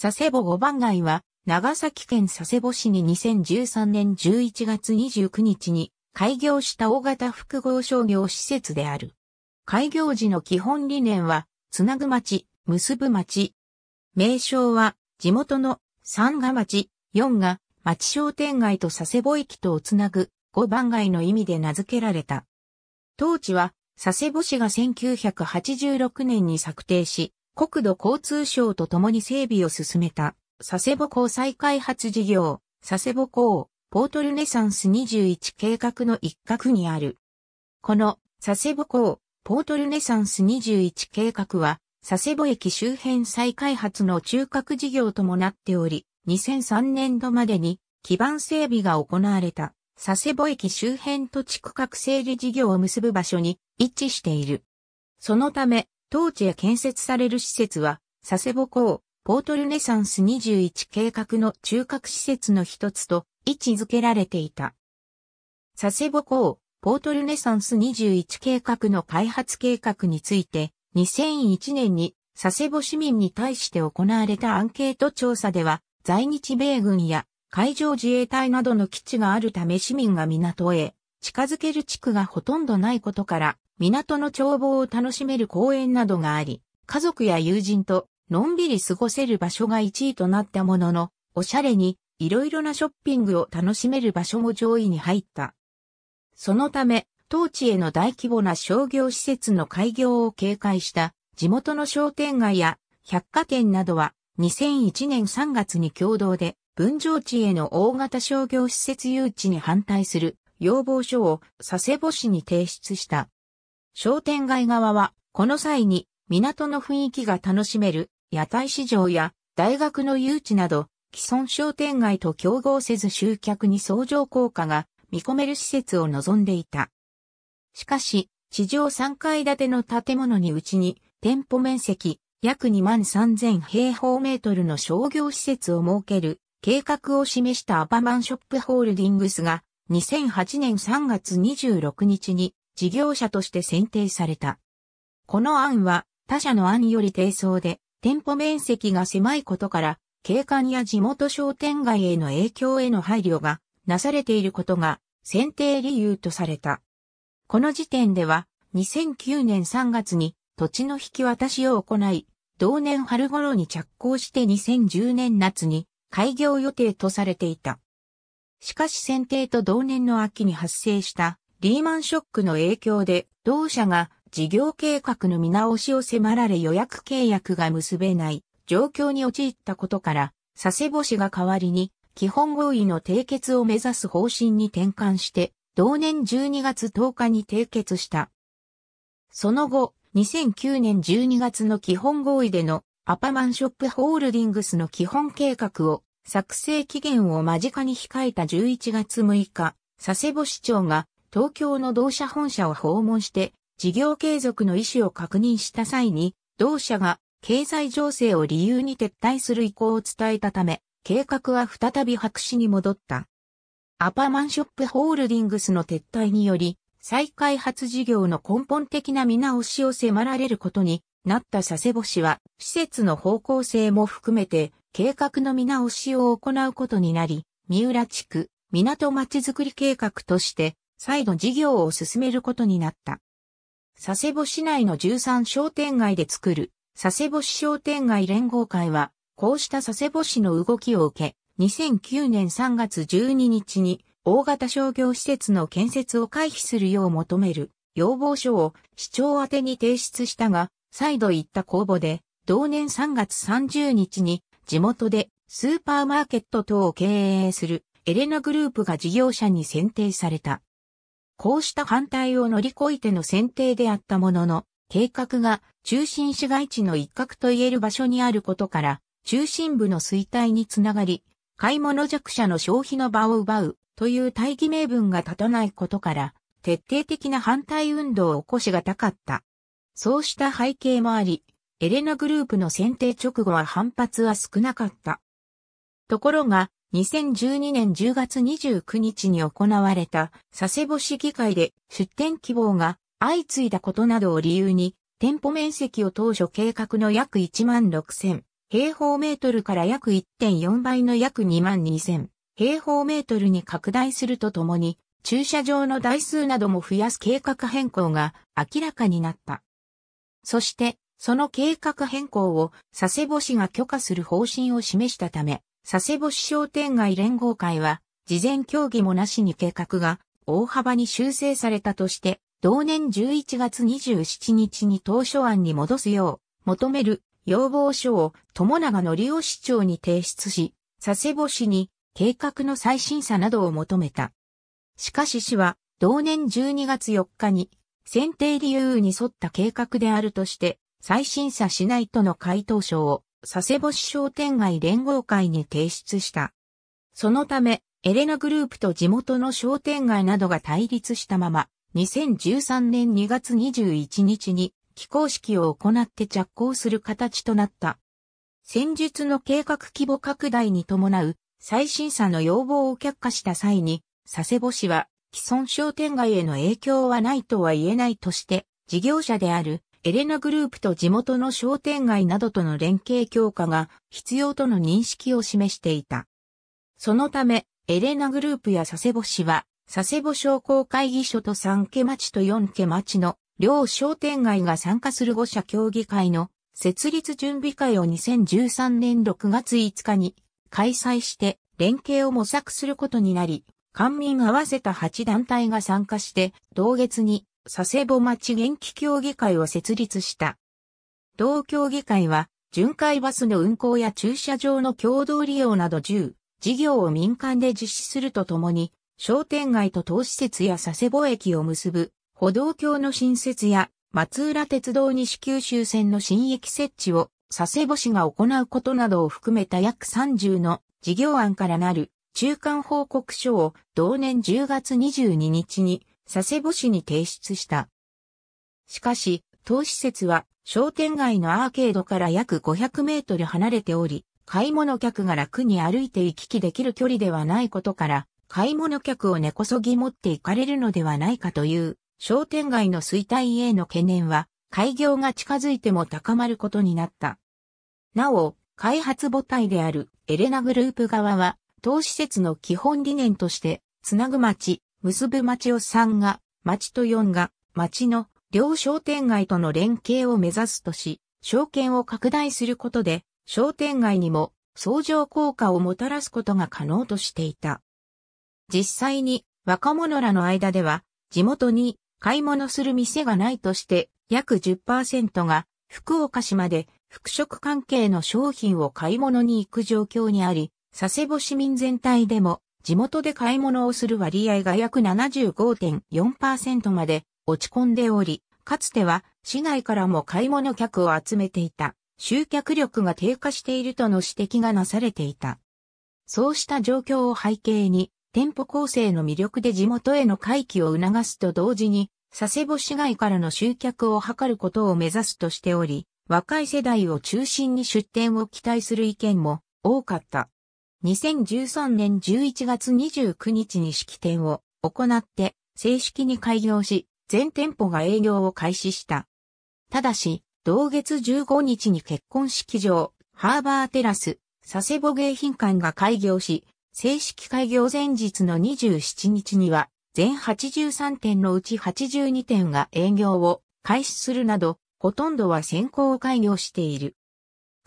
佐世保五番街は、長崎県佐世保市に2013年11月29日に開業した大型複合商業施設である。開業時の基本理念は、つなぐ町、結ぶ町。名称は、地元の三が町、四が町商店街と佐世保駅とをつなぐ五番街の意味で名付けられた。当地は、佐世保市が1986年に策定し、国土交通省と共に整備を進めた、佐世保港再開発事業、佐世保港、ポートルネサンス21計画の一角にある。この、佐世保港、ポートルネサンス21計画は、佐世保駅周辺再開発の中核事業ともなっており、2003年度までに基盤整備が行われた佐世保駅周辺土地区画整理事業を結ぶ場所に位置している。そのため、当地へ建設される施設は、佐世保港、ポートルネサンス21計画の中核施設の一つと位置づけられていた。佐世保港、ポートルネサンス21計画の開発計画について、2001年に佐世保市民に対して行われたアンケート調査では、在日米軍や海上自衛隊などの基地があるため市民が港へ近づける地区がほとんどないことから、港の眺望を楽しめる公園などがあり、家族や友人とのんびり過ごせる場所が1位となったものの、おしゃれにいろいろなショッピングを楽しめる場所も上位に入った。そのため、当地への大規模な商業施設の開業を警戒した地元の商店街や百貨店などは2001年3月に共同で分譲地への大型商業施設誘致に反対する要望書を佐世保市に提出した。商店街側は、この際に港の雰囲気が楽しめる屋台市場や大学の誘致など、既存商店街と競合せず集客に相乗効果が見込める施設を望んでいた。しかし、地上3階建ての建物にうちに店舗面積約2万3000平方メートルの商業施設を設ける計画を示したアパマンショップホールディングスが2008年3月26日に事業者として選定された。この案は他社の案より低層で、店舗面積が狭いことから、景観や地元商店街への影響への配慮がなされていることが選定理由とされた。この時点では2009年3月に土地の引き渡しを行い、同年春頃に着工して2010年夏に開業予定とされていた。しかし選定と同年の秋に発生したリーマンショックの影響で、同社が事業計画の見直しを迫られ予約契約が結べない状況に陥ったことから、佐世保市が代わりに基本合意の締結を目指す方針に転換して、同年12月10日に締結した。その後、2009年12月の基本合意でのアパマンショップホールディングスの基本計画を作成期限を間近に控えた11月6日、佐世保市長が東京の同社本社を訪問して、事業継続の意思を確認した際に、同社が経済情勢を理由に撤退する意向を伝えたため、計画は再び白紙に戻った。アパマンショップホールディングスの撤退により、再開発事業の根本的な見直しを迫られることになった佐世保市は、施設の方向性も含めて、計画の見直しを行うことになり、三浦地区、港まちづくり計画として、再度事業を進めることになった。佐世保市内の13商店街で作る佐世保市商店街連合会は、こうした佐世保市の動きを受け、2009年3月12日に大型商業施設の建設を回避するよう求める要望書を市長宛に提出したが、再度行った公募で、同年3月30日に地元でスーパーマーケット等を経営するエレナグループが事業者に選定された。こうした反対を乗り越えての選定であったものの、計画が中心市街地の一角と言える場所にあることから、中心部の衰退につながり、買い物弱者の消費の場を奪うという大義名分が立たないことから、徹底的な反対運動を起こしがたかった。そうした背景もあり、エレナグループの選定直後は反発は少なかった。ところが、2012年10月29日に行われた佐世保市議会で出店希望が相次いだことなどを理由に店舗面積を当初計画の約1万6000平方メートルから約1.4倍の約2万2000平方メートルに拡大するとともに駐車場の台数なども増やす計画変更が明らかになった。そして、その計画変更を佐世保市が許可する方針を示したため、佐世保市商店街連合会は、事前協議もなしに計画が大幅に修正されたとして、同年11月27日に当初案に戻すよう求める要望書を友永のりお市長に提出し、佐世保市に計画の再審査などを求めた。しかし市は同年12月4日に選定理由に沿った計画であるとして再審査しないとの回答書を佐世保市商店街連合会に提出した。そのため、エレナグループと地元の商店街などが対立したまま、2013年2月21日に起工式を行って着工する形となった。戦術の計画規模拡大に伴う再審査の要望を却下した際に、佐世保市は既存商店街への影響はないとは言えないとして、事業者であるエレナグループと地元の商店街などとの連携強化が必要との認識を示していた。そのため、エレナグループや佐世保市は、佐世保商工会議所と三家町と四家町の両商店街が参加する5社協議会の設立準備会を2013年6月5日に開催して連携を模索することになり、官民合わせた8団体が参加して同月に佐世保町元気協議会を設立した。同協議会は、巡回バスの運行や駐車場の共同利用など10、事業を民間で実施するとともに、商店街と当施設や佐世保駅を結ぶ、歩道橋の新設や、松浦鉄道西九州線の新駅設置を、佐世保市が行うことなどを含めた約30の事業案からなる中間報告書を同年10月22日に佐世保市に提出した。しかし、当施設は商店街のアーケードから約500メートル離れており、買い物客が楽に歩いて行き来できる距離ではないことから、買い物客を根こそぎ持っていかれるのではないかという商店街の衰退への懸念は、開業が近づいても高まることになった。なお、開発母体であるエレナグループ側は、当施設の基本理念として、つなぐ町、結ぶ町をさんが、町と4が、町の両商店街との連携を目指すとし、証券を拡大することで、商店街にも相乗効果をもたらすことが可能としていた。実際に若者らの間では、地元に買い物する店がないとして、約10%が福岡市まで服飾関係の商品を買い物に行く状況にあり、佐世保市民全体でも地元で買い物をする割合が約75.4%まで落ち込んでおり、かつては市内からも買い物客を集めていた集客力が低下しているとの指摘がなされていた。そうした状況を背景に、店舗構成の魅力で地元への回帰を促すと同時に、佐世保市外からの集客を図ることを目指すとしており、若い世代を中心に出店を期待する意見も多かった。2013年11月29日に式典を行って正式に開業し、全店舗が営業を開始した。ただし、同月15日に結婚式場、ハーバーテラス、佐世保迎賓館が開業し、正式開業前日の27日には、全83店のうち82店が営業を開始するなど、ほとんどは先行開業している。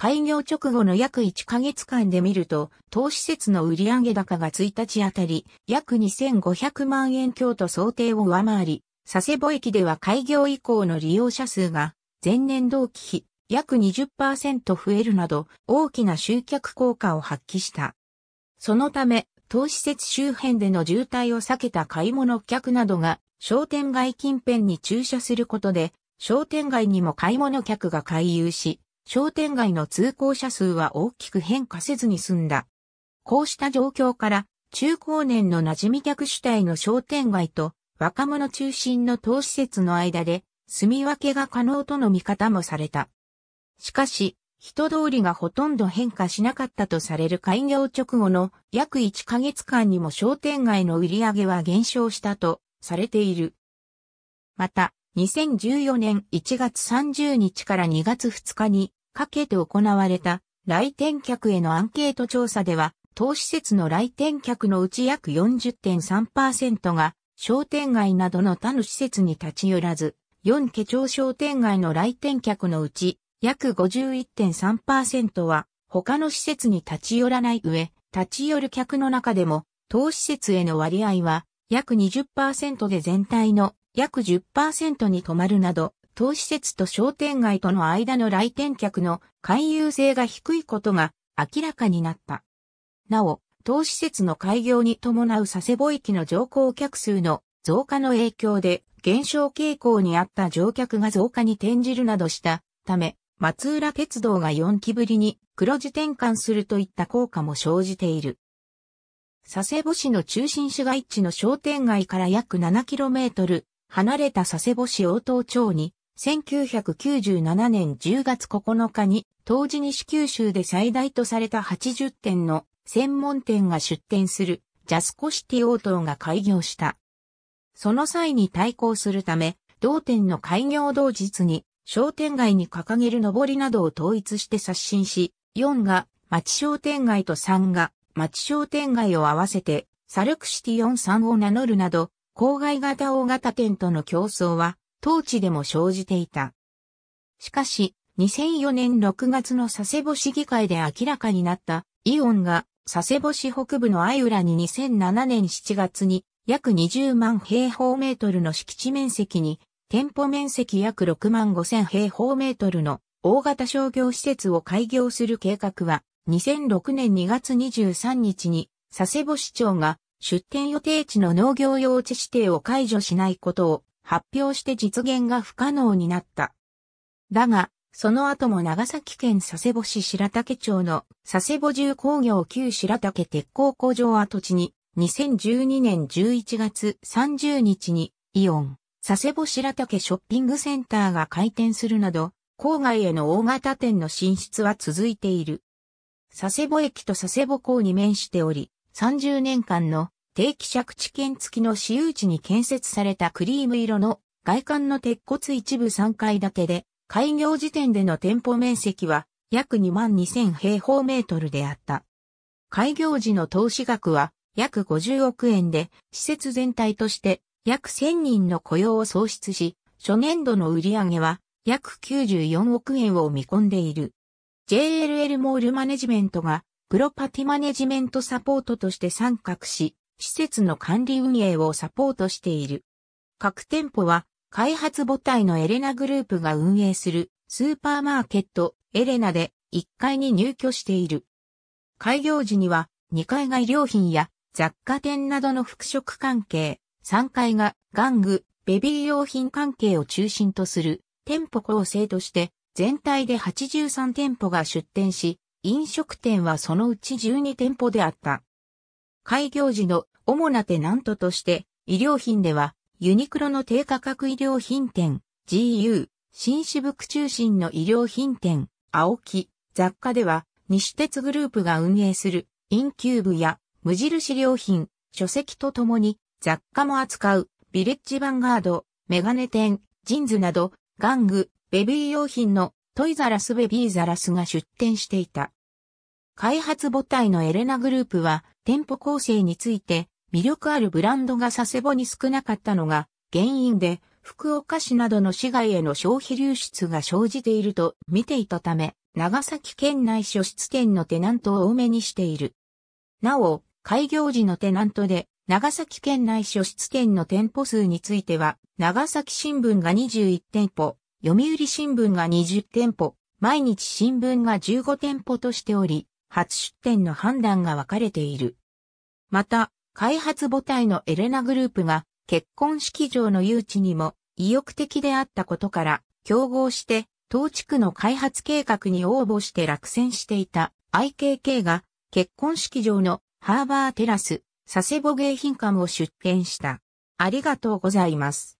開業直後の約1ヶ月間で見ると、当施設の売上高が1日あたり、約2500万円強と想定を上回り、佐世保駅では開業以降の利用者数が、前年同期比、約20%増えるなど、大きな集客効果を発揮した。そのため、当施設周辺での渋滞を避けた買い物客などが、商店街近辺に駐車することで、商店街にも買い物客が回遊し、商店街の通行者数は大きく変化せずに済んだ。こうした状況から、中高年の馴染み客主体の商店街と若者中心の投資施設の間で住み分けが可能との見方もされた。しかし、人通りがほとんど変化しなかったとされる開業直後の約1ヶ月間にも商店街の売り上げは減少したとされている。また、2014年1月30日から2月2日にかけて行われた来店客へのアンケート調査では、当施設の来店客のうち約40.3%が商店街などの他の施設に立ち寄らず、4家町商店街の来店客のうち約51.3%は他の施設に立ち寄らない上、立ち寄る客の中でも当施設への割合は約20%で全体の約10%に止まるなど、当施設と商店街との間の来店客の勧誘性が低いことが明らかになった。なお、当施設の開業に伴う佐世保駅の乗降客数の増加の影響で減少傾向にあった乗客が増加に転じるなどしたため、松浦鉄道が4期ぶりに黒字転換するといった効果も生じている。佐世保市の中心市街地の商店街から約 7km 離れた佐世保市大東町に1997年10月9日に、当時西九州で最大とされた80店の専門店が出店するジャスコシティ応答が開業した。その際に対抗するため、同店の開業同日に商店街に掲げる上りなどを統一して刷新し、4が町商店街と3が町商店街を合わせて、サルクシティ43を名乗るなど、郊外型大型店との競争は当地でも生じていた。しかし、2004年6月の佐世保市議会で明らかになったイオンが佐世保市北部の愛浦に2007年7月に約20万平方メートルの敷地面積に店舗面積約6万5千平方メートルの大型商業施設を開業する計画は2006年2月23日に佐世保市長が出店予定地の農業用地指定を解除しないことを発表して実現が不可能になった。だが、その後も長崎県佐世保市白竹町の佐世保重工業旧白竹鉄鋼工場跡地に2012年11月30日にイオン佐世保白竹ショッピングセンターが開店するなど郊外への大型店の進出は続いている。佐世保駅と佐世保港に面しており30年間の定期借地権付きの私有地に建設されたクリーム色の外観の鉄骨一部3階建てで、開業時点での店舗面積は約2万2000平方メートルであった。開業時の投資額は約50億円で、施設全体として約1000人の雇用を創出し、初年度の売上は約94億円を見込んでいる。JLL モールマネジメントがプロパティマネジメントサポートとして参画し、施設の管理運営をサポートしている。各店舗は開発母体のエレナグループが運営するスーパーマーケットエレナで1階に入居している。開業時には2階が医療品や雑貨店などの服飾関係、3階が玩具、ベビー用品関係を中心とする店舗構成として全体で83店舗が出店し、飲食店はそのうち12店舗であった。開業時の主なテナントとして、衣料品では、ユニクロの低価格衣料品店、GU、新部区中心の衣料品店、青木、雑貨では、西鉄グループが運営する、インキューブや、無印良品、書籍とともに、雑貨も扱う、ビレッジヴァンガード、メガネ店、ジンズなど、玩具、ベビー用品のトイザラスベビーザラスが出店していた。開発母体のエレナグループは、店舗構成について、魅力あるブランドが佐世保に少なかったのが原因で、福岡市などの市外への消費流出が生じていると見ていたため、長崎県内初出店のテナントを多めにしている。なお、開業時のテナントで、長崎県内初出店の店舗数については、長崎新聞が21店舗、読売新聞が20店舗、毎日新聞が15店舗としており、初出店の判断が分かれている。また、開発母体のエレナグループが結婚式場の誘致にも意欲的であったことから競合して当地区の開発計画に応募して落選していた IKK が結婚式場のハーバーテラス佐世保迎賓館を出展した。ありがとうございます。